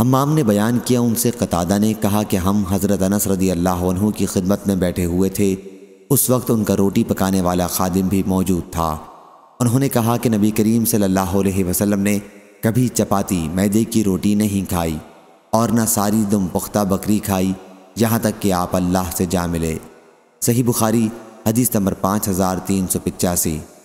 हमाम ने बयान किया उनसे कतादा ने कहा कि हम हज़रत अनस रदी अल्लाह की खिदमत में बैठे हुए थे उस वक्त उनका रोटी पकाने वाला खादिम भी मौजूद था उन्होंने कहा कि नबी करीम सल्लल्लाहु अलैहि वसल्लम ने कभी चपाती मैदे की रोटी नहीं खाई और न सारी दुम पुख्ता बकरी खाई यहाँ तक कि आप अल्लाह से जा मिले सही बुखारी हदीस नंबर पाँच हज़ार तीन सौ